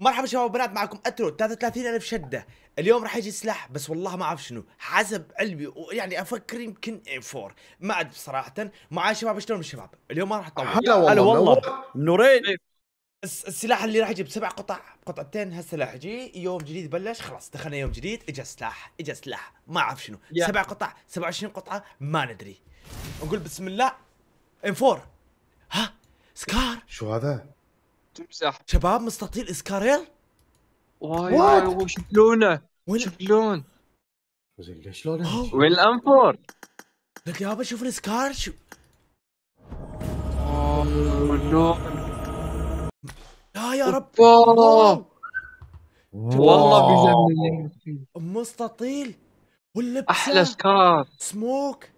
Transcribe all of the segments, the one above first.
مرحبا شباب وبنات معكم اترو 33000 شده اليوم راح يجي سلاح بس والله ما اعرف شنو حسب علمي ويعني افكر يمكن اي 4 ما ادري صراحه معاي شباب شلون الشباب اليوم ما راح اطول هلا والله, والله نورين السلاح اللي راح يجيب سبع قطع قطعتين هسه راح يجي يوم جديد بلش خلاص دخلنا يوم جديد اجى سلاح اجى سلاح ما اعرف شنو yeah. سبع قطع 27 قطعه ما ندري نقول بسم الله ام 4 ها سكار شو هذا تمزح شباب مستطيل اسكاريل واي واي شلونه شلون زين لونه وين الانفور لك يابا شوف السكار شو لا آه، يا رب والله بيجنن مستطيل واللبس احلى سكار سموك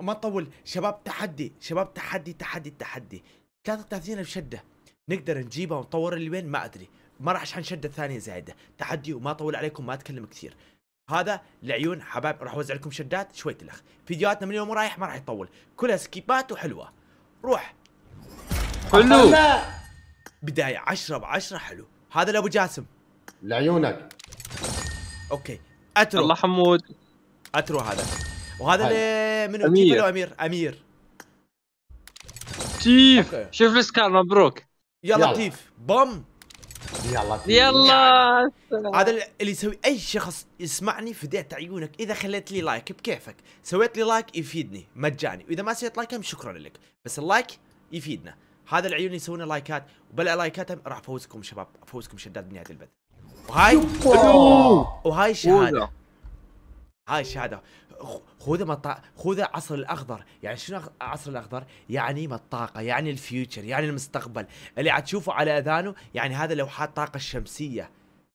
ما تطول شباب تحدي شباب تحدي تحدي تحدي 33 الف بشده نقدر نجيبها ونطور اللي وين ما ادري ما راح اشحن شده ثانيه زايده تحدي وما اطول عليكم ما اتكلم كثير هذا لعيون حبايب راح اوزع لكم شدات شوي تلخ فيديوهاتنا من اليوم ورايح ما راح يطول كلها سكيبات وحلوه روح حلو بدايه 10 ب 10 حلو هذا لابو جاسم لعيونك اوكي اترو الله حمود اترو هذا وهذا من منو امير امير امير تيف شوف السكار مبروك يلا تيف بام يلا يلا هذا اللي يسوي اي شخص يسمعني فديت عيونك اذا خليت لي لايك بكيفك سويت لي لايك يفيدني مجاني واذا ما سويت لايك شكرا لك بس اللايك يفيدنا هذا العيون يسوون لايكات وبلا لايكاتهم راح افوزكم شباب افوزكم شداد بنهايه البث وهاي وهاي شهاده هاي الشهاده خذ مط... خذ عصر الاخضر يعني شنو عصر الاخضر يعني ما الطاقه يعني الفيوتشر يعني المستقبل اللي تشوفه على اذانه يعني هذا لوحات طاقه الشمسيه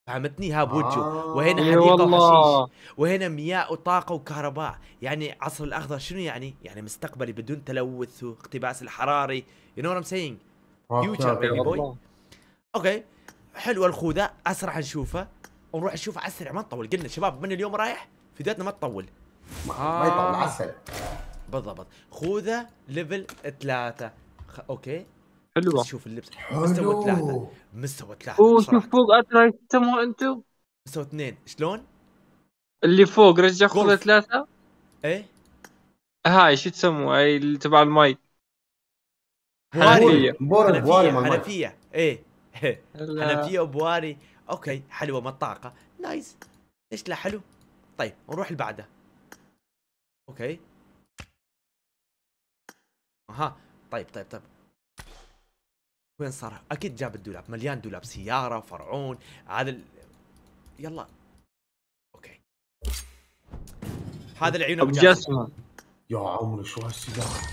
فهمتني ها بوجو آه وهنا حديقه وحشيش وهنا مياه وطاقه وكهرباء يعني عصر الاخضر شنو يعني يعني مستقبلي بدون تلوث واقتباس الحراري يو نو ام سينج فيوتشر اوكي حلوه الخوذه اسرع نشوفه ونروح نشوف على السريع ما نطول قلنا شباب من اليوم رايح فيديوهاتنا ما تطول آه. ما يطول عسل بالضبط خوذه ليفل ثلاثة خ... اوكي حلوة شوف اللبس مستوى ثلاثة مستوى ثلاثة اوه شوف فوق اترى تسموه انتم مستوى اثنين شلون؟ اللي فوق رجع خوذة ثلاثة ايه هاي شو تسموه هاي اللي تبع المي حنفية بوري حنفية ايه حنفية وبواري اوكي حلوة مطاقة نايس ليش لا حلو طيب نروح اللي بعده اوكي اها طيب طيب طيب وين صار اكيد جاب الدولاب مليان دولاب سياره فرعون هذا ال... يلا اوكي هذا العيون ابو جاسم يا عمري شو هالسياره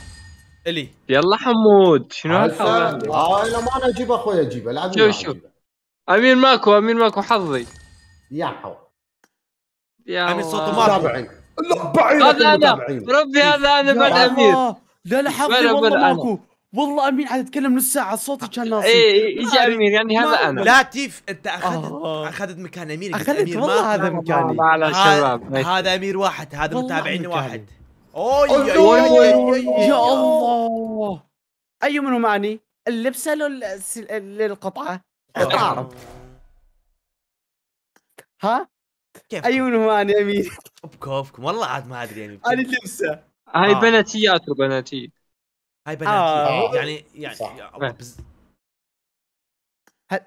الي يلا حمود شنو هالحوار لا آه، ما انا اجيب اخوي اجيبه العب شوف شوف امين ماكو امين ماكو حظي يا حول يا امير صوته ما متابعين لبعين هذا انا ربي هذا انا بعد امير لا لا حظي والله ماكو والله امين عاد اتكلم نص ساعه صوتي كان ناصي ايه اجى امير يعني هذا انا لا تيف انت اخذت آه. اخذت مكان امير اخذت أمير والله هذا مكاني شباب هذا امير واحد هذا متابعين واحد يا الله اي أيوة، منهم اني اللبسه للقطعه العرب ها كيف منو انا يمين بكوفكم والله عاد ما ادري يعني انا لبسه هاي آه. بناتيات وبناتي هاي بناتي آه. آه، يعني يعني آه، آه.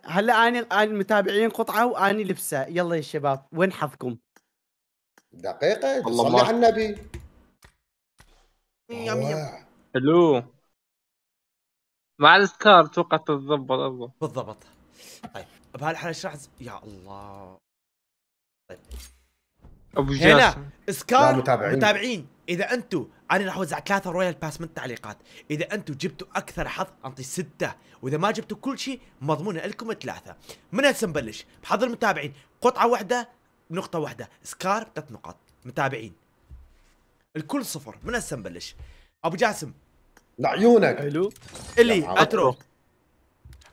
هلا اني المتابعين قطعه واني لبسه يلا يا شباب وين حظكم؟ دقيقه صلي على النبي يم يم حلو مع الاسكار توقع تتضبط بالضبط طيب بهالحاله شرحت يا الله ابو جاسم هنا سكار متابعين. متابعين اذا انتم انا راح اوزع ثلاثه رويال باس من التعليقات اذا انتم جبتوا اكثر حظ اعطي سته واذا ما جبتوا كل شيء مضمون لكم ثلاثه من هسه نبلش بحظ المتابعين قطعه واحده نقطه واحده سكار ثلاث نقاط متابعين الكل صفر من هسه نبلش ابو جاسم لعيونك حلو اللي اترك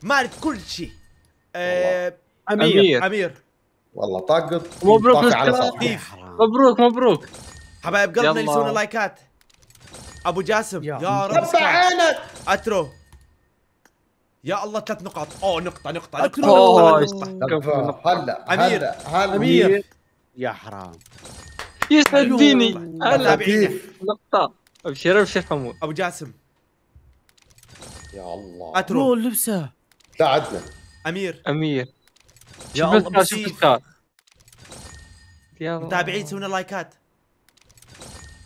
مالك كل شيء أه امير امير والله طاقط مبروك مبروك مبروك حبايب قلبنا يسوون لايكات ابو جاسم يا, يا رب عينك اترو يا الله ثلاث نقاط اوه نقطة نقطة نقطة نقطة هلا امير هلا امير يا حرام يسعد ديني هلا نقطة ابشر ابشر حمود ابو جاسم يا الله اترو لبسه ساعدنا امير امير يا الله شوف متابعين سوينا لايكات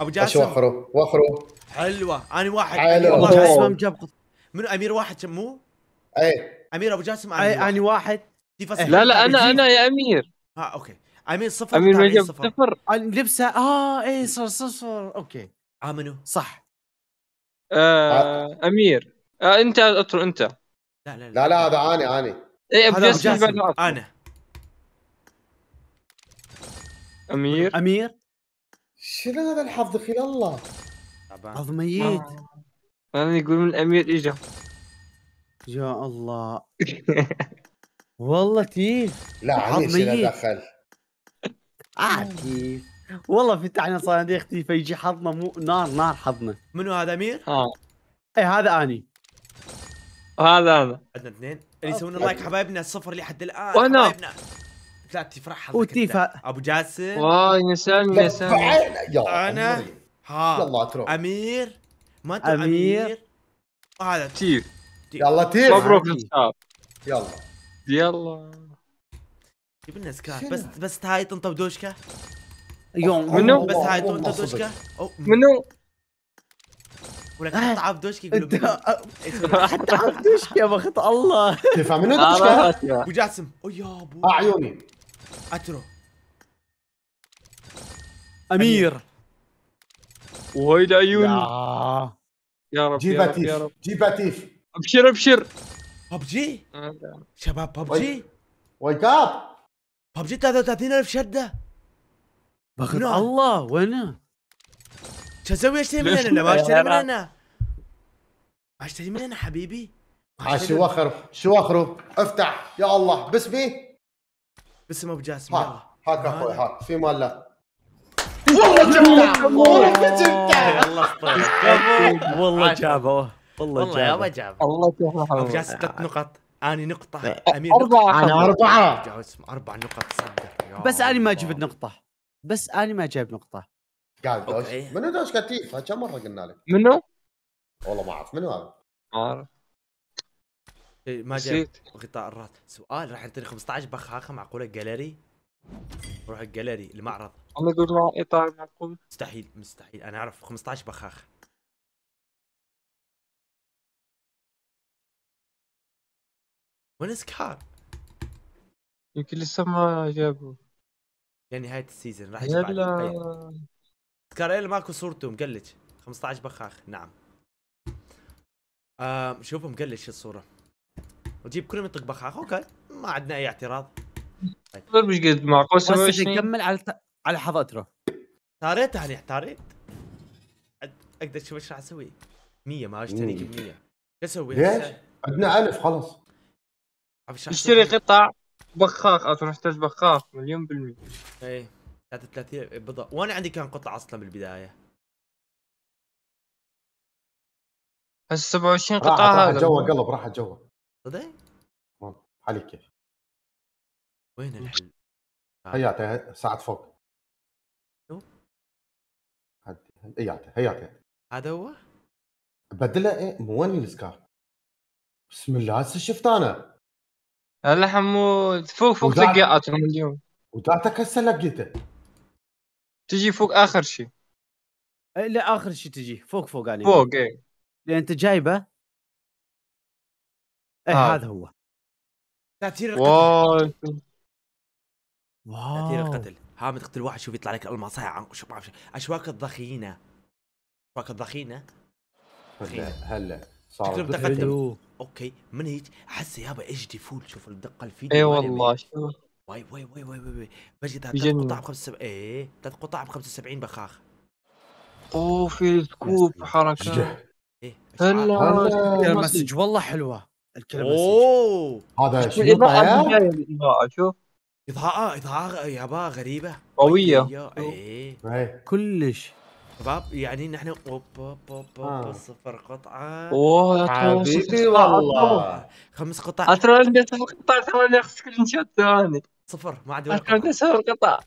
ابو جاسم وخروا وخروا حلوه انا واحد حلو. ابو جاسم جاب منو امير واحد مو؟ اي امير ابو جاسم انا واحد, واحد. إيه. لا لا انا انا يا امير اه اوكي امير صفر امير ما صفر, صفر. لبسه اه اي صفر صفر اوكي امنوا آه، صح آه،, آه امير آه انت اطر انت لا لا لا لا هذا اني اني اي ابو جاسم انا امير امير شنو هذا الحظ اخي الله حظ ميت آه. انا يقول من الامير اجا يا الله والله تيف لا حظ ميت دخل عادي آه، والله فتحنا صناديق تي فيجي حظنا مو نار نار حظنا منو هذا امير؟ اه اي هذا اني هذا هذا عندنا اثنين اللي يسوون لايك حبايبنا صفر لحد الان وانا حبايبنا لا تفرحها وتيفا ابو جاسم واي يا نسام يا انا ها يلا تروح امير ما انت امير, أمير. هذا تيف يلا تيف مبروك يلا يلا جيب لنا سكار بس بس هاي تنطب دوشكا يوم منو بس هاي تنطب أه. دوشكا منو ولك حط عاب دوشكي يقول حط عاب دوشكي يا بخت الله تفهم منو آه، دوشكا ابو جاسم يا ابو اعيوني اترو امير وهيد عيون يا, رب جي باتيف جي باتيف ابشر ابشر ببجي شباب ببجي ويك اب ببجي 33000 شده بخت الله وينه؟ شو اسوي اشتري من هنا ما اشتري من هنا اشتري من هنا حبيبي شو اخر شو اخره افتح يا الله باسمي بس ما بجاسم يلا هاك اخوي ها في مال لا والله جابه والله جابه والله جابه والله جابه جابه جابه ابو جاسم نقط اني نقطة امير أربعة انا أربعة أربع نقط صدق بس اني ما جبت نقطة بس اني ما جايب نقطة قاعد دوش منو دوش كتيف كم مرة قلنا لك منو؟ والله ما اعرف منو هذا؟ ما اعرف إيه، ما جاب غطاء الرات سؤال راح يعطيني 15 بخاخه معقوله جاليري روح الجاليري المعرض انا اقول له ايطالي معقول مستحيل مستحيل انا اعرف 15 بخاخ وين سكار؟ يمكن لسه ما جابوه لنهاية السيزون راح يجيب يلا طيب. سكاريلا إيه، ماكو صورته مقلج 15 بخاخ نعم آه شوفوا مقلش الصورة وتجيب كل من بخاخ اوكي ما عندنا اي اعتراض طيب مش قد معقول 27 نكمل على على حضرته تاريت يعني تاريت اقدر اشوف ايش راح اسوي 100 ما اشتري ب 100 ايش اسوي؟ ليش؟ عندنا 1000 خلاص اشتري قطع بخاخ اصلا احتاج بخاخ مليون بالمية ايه 33 بضع وانا عندي كان قطع اصلا بالبداية هسه 27 قطعة هذا جوا قلب راحت جوا صدق؟ حالك كيف وين الحل؟ هيعطي ساعد فوق شو؟ هيعطي هيعطي هذا هو؟ بدلها ايه وين السكار بسم الله هسه شفت انا هلا حمود فوق فوق تلقياتهم اليوم ودعتك هسه لقيته تجي فوق اخر شيء إيه، لا اخر شيء تجي فوق فوق يعني فوق ايه لان إيه، انت جايبه ايه آه. هذا هو تأثير القتل واو تأثير القتل ها تقتل واحد شوف يطلع لك المصايع شوف ما اعرف اشواك الضخينه اشواك الضخينه هلا هلا صار تقدم اوكي من هيك احس يابا ايش دي فول شوف الدقه الفيديو اي أيوة والله شوف واي واي واي واي واي بجي ثلاث قطع ب 75 ايه ثلاث قطع ب 75 بخاخ اوه في سكوب حركه ايه هلا مسج والله حلوه الكلام اوه هذا شنو طيب؟ شوف اضاءة اضاءة يابا غريبة قوية إيه. ايه كلش شباب يعني نحن اوب اوب اوب آه. صفر قطعة اوه يا حبيبي والله خمس قطع ترى عندي صفر قطع ترى انا سكرين شوت ثاني صفر ما عندي ولا قطع عندي صفر قطع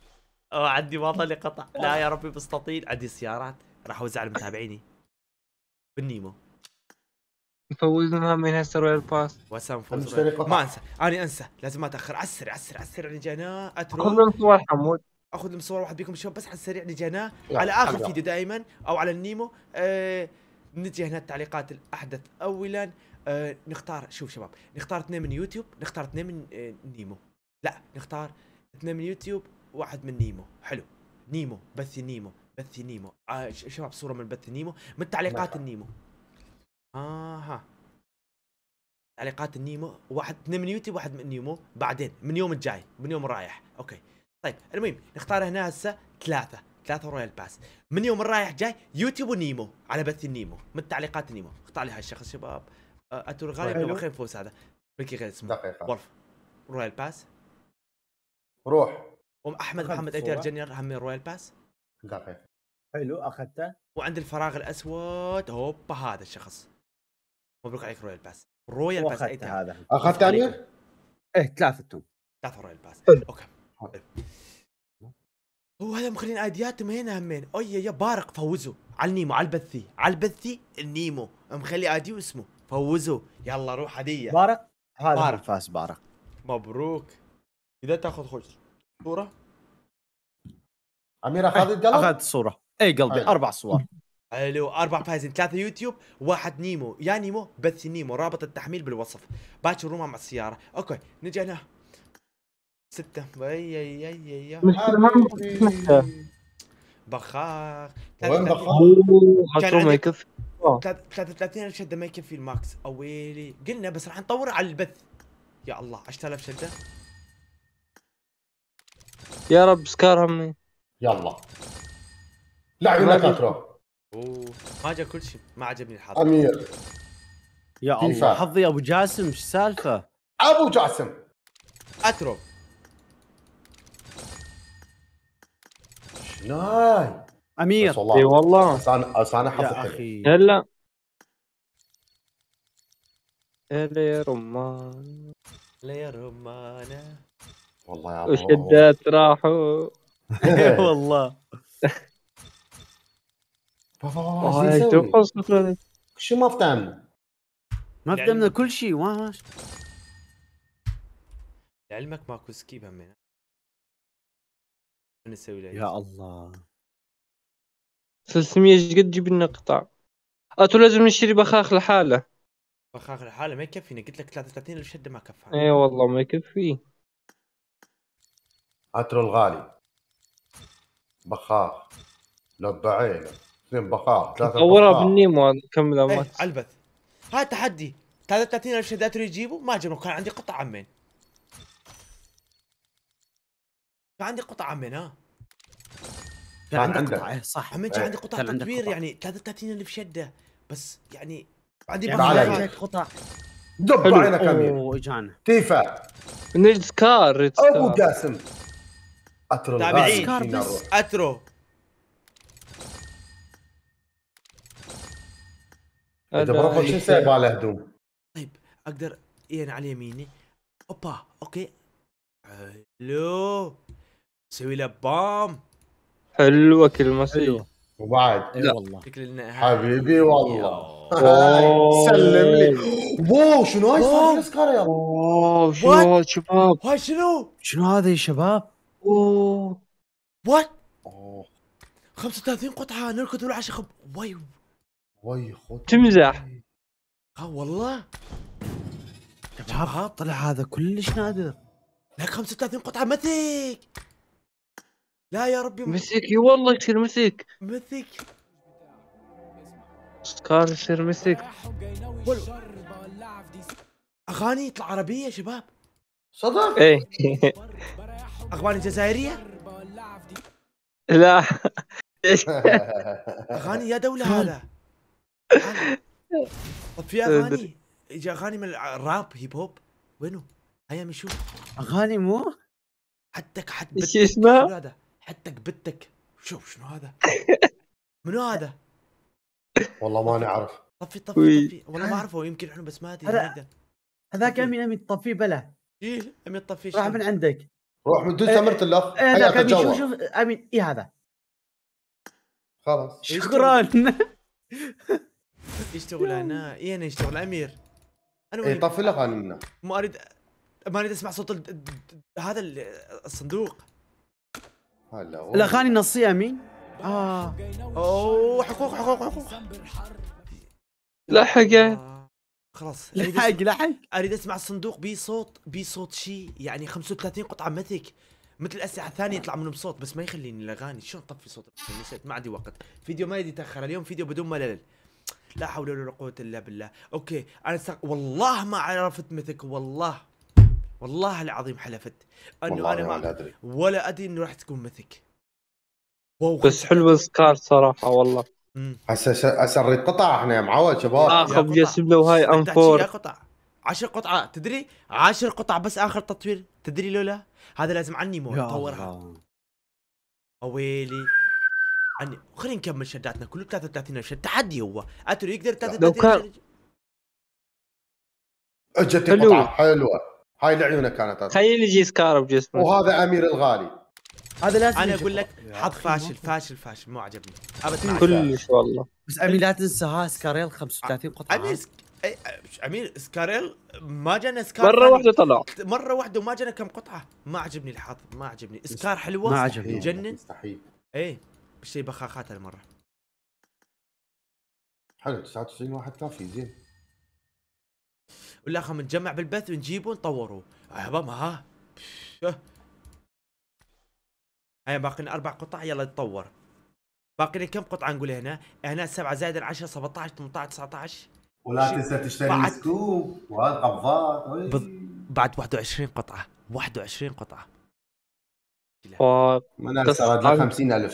عندي والله لي قطع لا يا ربي مستطيل عندي سيارات راح اوزع على متابعيني بالنيمو مفوزنا من هسه رويال باس وسام فوز ما انسى انا انسى لازم ما اتاخر على السريع على السريع على السريع اترك اخذ لهم صور حمود اخذ لهم صور واحد بيكم شباب بس على السريع رجعناه يعني على اخر فيديو دائما او على النيمو آه نجي هنا التعليقات الاحدث اولا آه نختار شوف شباب نختار اثنين من يوتيوب نختار اثنين من آه نيمو لا نختار اثنين من يوتيوب واحد من نيمو حلو نيمو بث نيمو بث نيمو آه شباب صوره من بث نيمو من تعليقات النيمو اها تعليقات النيمو واحد اثنين من يوتيوب واحد من نيمو بعدين من يوم الجاي من يوم رايح اوكي طيب المهم نختار هنا هسه ثلاثه ثلاثه رويال باس من يوم رايح جاي يوتيوب ونيمو على بث النيمو من تعليقات النيمو اختار لي هالشخص شباب أه، اتور غالب ما خير فوز هذا بكي غير اسمه دقيقه ورف رويال باس روح ام احمد محمد ايتر جنير هم رويال باس دقيقه حلو اخذته وعند الفراغ الاسود هوبا هذا الشخص مبروك عليك رويال باس رويال باس اخذت هذا اخذت ثانيه؟ ايه ثلاثتهم ثلاثه رويال باس اوكي هو إيه. هذا مخلين ايدياتهم هنا همين اي يا بارق فوزوا على النيمو على البثي على البثي النيمو مخلي ايدي واسمه فوزوا يلا روح هديه بارق هذا بارق فاز بارق مبروك اذا تاخذ خوش صوره امير اخذت قلب؟ اخذت صوره اي قلبي اربع صور الو اربع فايزين ثلاثه يوتيوب واحد نيمو يا نيمو بث نيمو رابط التحميل بالوصف باكر روما مع السياره اوكي نجي هنا سته اي اي اي اي بخاخ وين بخاخ؟ كان ما يكفي 33 شده ما يكفي الماكس اويلي قلنا بس راح نطور على البث يا الله 10000 شده يا رب سكار همي يلا لعب هناك اترو اوه ما جا كل شيء ما عجبني الحظ امير يا الله حظي ابو جاسم ايش السالفه؟ ابو جاسم اترك شناي امير اي والله اصلا انا حظي اخي هلا يا رمان يا رمانه والله يا وشدات راحوا والله شو ما فهمنا ما فهمنا كل شيء ما لعلمك ماكو سكيب همنا نسوي له يا الله 300 ايش قد تجيب لنا قطع اتو لازم نشتري بخاخ لحاله بخاخ لحاله ما يكفينا قلت لك 33 الف شده ما كفى اي أيوة والله ما يكفي اترو الغالي بخاخ لب عينه اثنين بقاء ثلاثة طورها بالنيمو كملها ايه مات علبت هذا تحدي 33000 شهادات يجيبوا ما جابوا كان عندي قطع عمين كان عندي قطع عمين ها كان عندك عندك. قطع إيه، صح عمين كان إيه. عندي قطع كبير يعني 33000 شده بس يعني عندي يعني قطع دب علينا اجانا تيفا نجد سكار ابو قاسم اترو تابعين اترو اذا برافو شو سايب على هدوم طيب اقدر يعني على يميني اوبا اوكي حلو سوي له بام حلوه كلمه حلوه طيب. وبعد إيه لا والله حبيبي والله سلم لي واو شنو هاي الاسكار يا واو شنو هاي شباب هاي شنو شنو هذا يا شباب اوه وات 35 قطعه نركض ولا عشان خب واي خوتي تمزح اه والله شاف طلع هذا كلش نادر لك 35 قطعه مثيك لا يا ربي مثيك اي والله يصير مثيك مثيك سكار يصير مثيك اغاني يطلع عربيه يا شباب صدق؟ اي اغاني جزائريه؟ لا اغاني يا دوله هذا طب في اغاني اغاني من الراب هيب هوب وينه؟ هيا مشو اغاني مو؟ حتك حد ايش اسمه؟ هذا؟ حدك بتك شوف شنو هذا؟ منو هذا؟ والله ما نعرف طفي طفي طفي والله ما اعرفه يمكن احنا بس ما ادري هذاك امين امين تطفيه بلا ايه امين تطفيه راح من عندك روح من دون إيه، ثمرة الاخ إيه، هذاك امين شوف شوف امين ايه هذا خلاص شكرا يشتغل هنا اي انا إيه يشتغل امير انا إيه، وين طفي انا منه ما اريد ما اريد اسمع صوت هذا الصندوق هلا الاغاني نصيه مين؟ اه اوه حقوق حقوق حقوق لحق آه. خلاص لحق لحق اريد اسمع الصندوق بي صوت بي صوت شيء يعني 35 قطعه مثلك مثل الاسلحه الثانيه يطلع منهم صوت بس ما يخليني الاغاني شلون طفي صوت ما عندي وقت فيديو ما يدي يتاخر اليوم فيديو بدون ملل لا حول ولا قوه الا بالله اوكي انا سق... والله ما عرفت مثلك والله والله العظيم حلفت انه انا ما أدري. ولا ادري انه راح تكون مثلك بس حلوه سكار صراحه والله هسه هسه نريد قطع احنا يا معود شباب اخذ جسمنا وهاي انفور قطع عشر قطعة تدري عشر قطع بس اخر تطوير تدري لولا هذا لازم عني مو اطورها اويلي عن خلينا نكمل شداتنا كله 33 شد تحدي هو اترو يقدر 33 اجت قطعه حلوه هاي لعيونه كانت خليني يجي سكار بجسمه وهذا امير الغالي هذا لازم انا اقول لك حظ فاشل فاشل فاشل مو عجبني ابدا كلش والله بس امير لا تنسى ها سكاريل 35 قطعه امير سك... امير سكاريل ما جانا سكار مره واحده طلع مره واحده وما جانا كم قطعه ما عجبني الحظ ما عجبني سكار حلوه ما عجبني جنن مستحيل ايه اشتري بخاخات هالمره حلو 99 واحد كافي زين ولا خلينا نتجمع بالبث ونجيبه ونطوره ما آه، ها هاي باقي لنا اربع قطع يلا نتطور باقي لنا كم قطعه نقول هنا هنا 7 زائد 10 17 18 19 ولا تنسى تشتري بعد... سكوب وهالقبضات بعد 21 قطعه 21 قطعه و... يا إيه. الله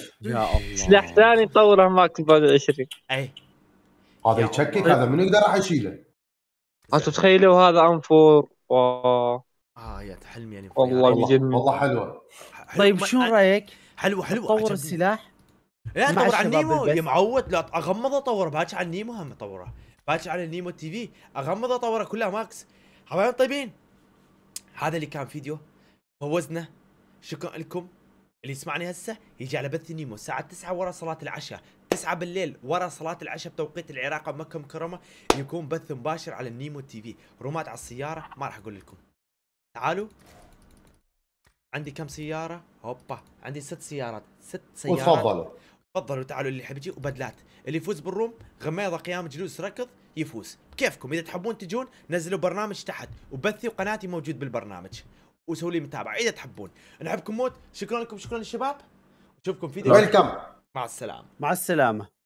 سلاح ثاني مطوره معك بعد 20 اي هذا يتشكك هذا من يقدر راح يشيله انت تخيلوا هذا انفور و اه يا حلم يعني والله يعني والله حلوه طيب شو رايك؟ حلوه حلوه طور السلاح لا إيه، طور على نيمو يا معود لا اغمض اطور باكر على نيمو هم طوره باكر على نيمو تي في اغمض اطوره كلها ماكس حبايب طيبين هذا اللي كان فيديو فوزنا شكرا لكم اللي يسمعني هسه يجي على بث نيمو الساعة 9 ورا صلاة العشاء 9 بالليل ورا صلاة العشاء بتوقيت العراق ومكة المكرمة يكون بث مباشر على النيمو تي في رومات على السيارة ما راح أقول لكم تعالوا عندي كم سيارة هوبا عندي ست سيارات ست سيارات وتفضلوا تفضلوا تعالوا اللي يحب يجي وبدلات اللي يفوز بالروم غميضة قيام جلوس ركض يفوز كيفكم اذا تحبون تجون نزلوا برنامج تحت وبثي وقناتي موجود بالبرنامج وسووا لي متابعه اذا تحبون نحبكم موت شكرا لكم شكرا للشباب نشوفكم في فيديو ويلكم مع السلامه مع السلامه